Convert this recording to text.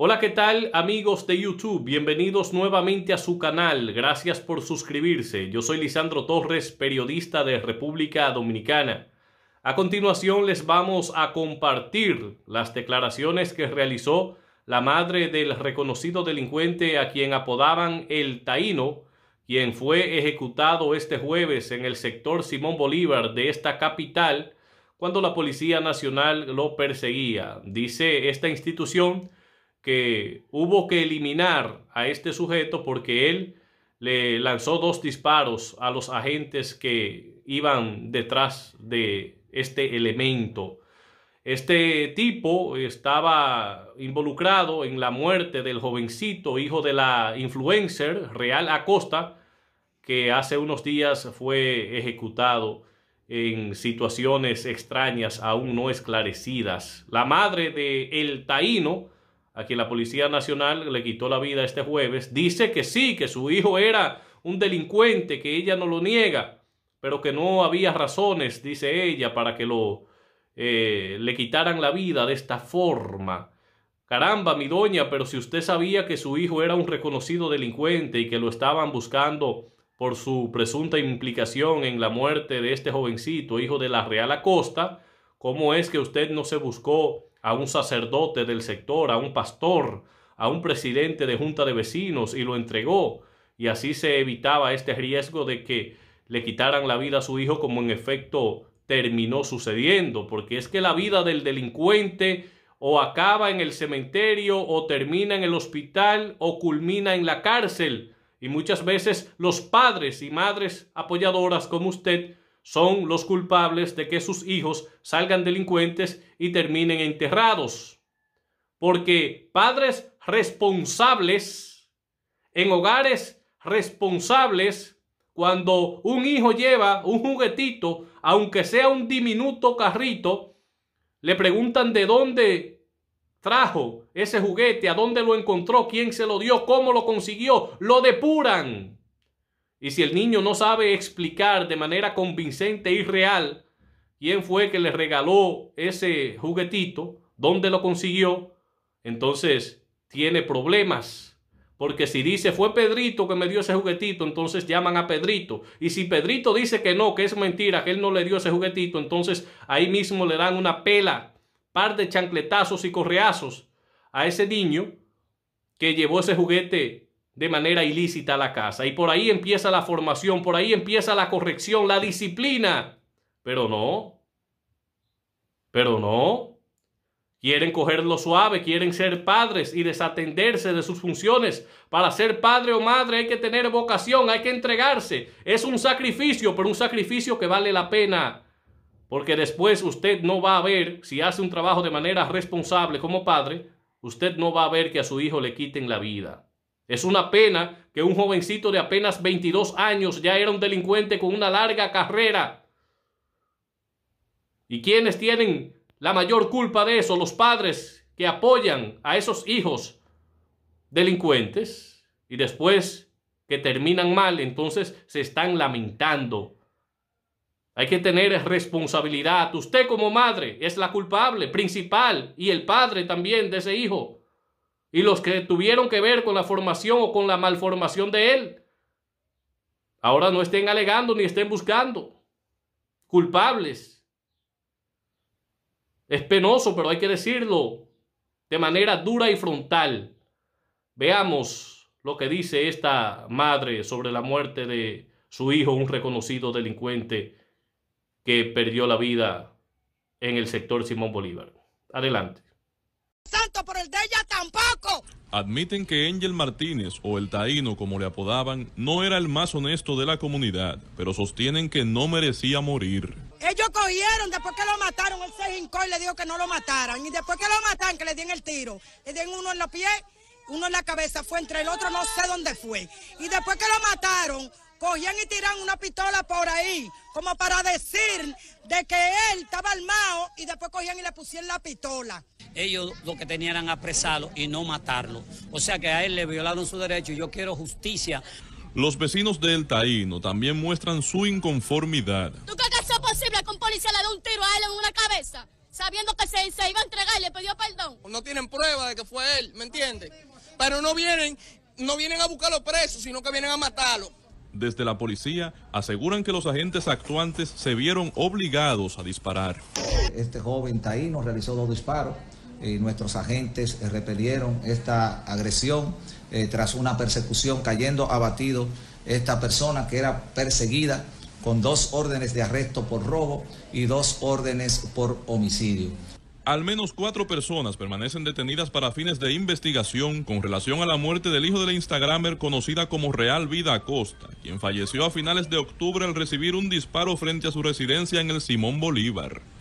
Hola, ¿qué tal amigos de YouTube? Bienvenidos nuevamente a su canal. Gracias por suscribirse. Yo soy Lisandro Torres, periodista de República Dominicana. A continuación les vamos a compartir las declaraciones que realizó la madre del reconocido delincuente a quien apodaban el Taíno, quien fue ejecutado este jueves en el sector Simón Bolívar de esta capital cuando la Policía Nacional lo perseguía. Dice esta institución que hubo que eliminar a este sujeto porque él le lanzó dos disparos a los agentes que iban detrás de este elemento. Este tipo estaba involucrado en la muerte del jovencito, hijo de la influencer Real Acosta, que hace unos días fue ejecutado en situaciones extrañas aún no esclarecidas. La madre de El Taíno, a quien la Policía Nacional le quitó la vida este jueves, dice que sí, que su hijo era un delincuente, que ella no lo niega, pero que no había razones, dice ella, para que lo eh, le quitaran la vida de esta forma. Caramba, mi doña, pero si usted sabía que su hijo era un reconocido delincuente y que lo estaban buscando por su presunta implicación en la muerte de este jovencito, hijo de la Real Acosta, ¿cómo es que usted no se buscó a un sacerdote del sector, a un pastor, a un presidente de junta de vecinos y lo entregó. Y así se evitaba este riesgo de que le quitaran la vida a su hijo como en efecto terminó sucediendo, porque es que la vida del delincuente o acaba en el cementerio o termina en el hospital o culmina en la cárcel. Y muchas veces los padres y madres apoyadoras como usted son los culpables de que sus hijos salgan delincuentes y terminen enterrados. Porque padres responsables, en hogares responsables, cuando un hijo lleva un juguetito, aunque sea un diminuto carrito, le preguntan de dónde trajo ese juguete, a dónde lo encontró, quién se lo dio, cómo lo consiguió, lo depuran y si el niño no sabe explicar de manera convincente y real quién fue que le regaló ese juguetito, dónde lo consiguió, entonces tiene problemas. Porque si dice fue Pedrito que me dio ese juguetito, entonces llaman a Pedrito. Y si Pedrito dice que no, que es mentira, que él no le dio ese juguetito, entonces ahí mismo le dan una pela, par de chancletazos y correazos a ese niño que llevó ese juguete de manera ilícita a la casa. Y por ahí empieza la formación, por ahí empieza la corrección, la disciplina. Pero no, pero no. Quieren cogerlo suave, quieren ser padres y desatenderse de sus funciones. Para ser padre o madre hay que tener vocación, hay que entregarse. Es un sacrificio, pero un sacrificio que vale la pena. Porque después usted no va a ver, si hace un trabajo de manera responsable como padre, usted no va a ver que a su hijo le quiten la vida. Es una pena que un jovencito de apenas 22 años ya era un delincuente con una larga carrera. ¿Y quiénes tienen la mayor culpa de eso? Los padres que apoyan a esos hijos delincuentes y después que terminan mal, entonces se están lamentando. Hay que tener responsabilidad. Usted como madre es la culpable principal y el padre también de ese hijo y los que tuvieron que ver con la formación o con la malformación de él. Ahora no estén alegando ni estén buscando culpables. Es penoso, pero hay que decirlo de manera dura y frontal. Veamos lo que dice esta madre sobre la muerte de su hijo, un reconocido delincuente que perdió la vida en el sector Simón Bolívar. Adelante santo, pero el de ella tampoco. Admiten que Angel Martínez, o el Taíno como le apodaban, no era el más honesto de la comunidad, pero sostienen que no merecía morir. Ellos cogieron, después que lo mataron, el se hincó y le dijo que no lo mataran. Y después que lo mataron, que le dieron el tiro. Le dieron uno en los pies, uno en la cabeza, fue entre el otro, no sé dónde fue. Y después que lo mataron, cogían y tiran una pistola por ahí, como para decir de que él estaba armado y después cogían y le pusieron la pistola. Ellos lo que tenían era apresarlo y no matarlo. O sea que a él le violaron su derecho y yo quiero justicia. Los vecinos del Taíno también muestran su inconformidad. ¿Tú crees que es posible que un policía le dé un tiro a él en una cabeza? Sabiendo que se, iba a entregar y le pidió perdón. No tienen prueba de que fue él, ¿me entiendes? Pero no vienen, no vienen a buscar a los presos, sino que vienen a matarlo desde la policía aseguran que los agentes actuantes se vieron obligados a disparar. Este joven taíno realizó dos disparos y eh, nuestros agentes eh, repelieron esta agresión eh, tras una persecución, cayendo abatido esta persona que era perseguida con dos órdenes de arresto por robo y dos órdenes por homicidio. Al menos cuatro personas permanecen detenidas para fines de investigación con relación a la muerte del hijo de la Instagramer conocida como Real Vida Acosta, quien falleció a finales de octubre al recibir un disparo frente a su residencia en el Simón Bolívar.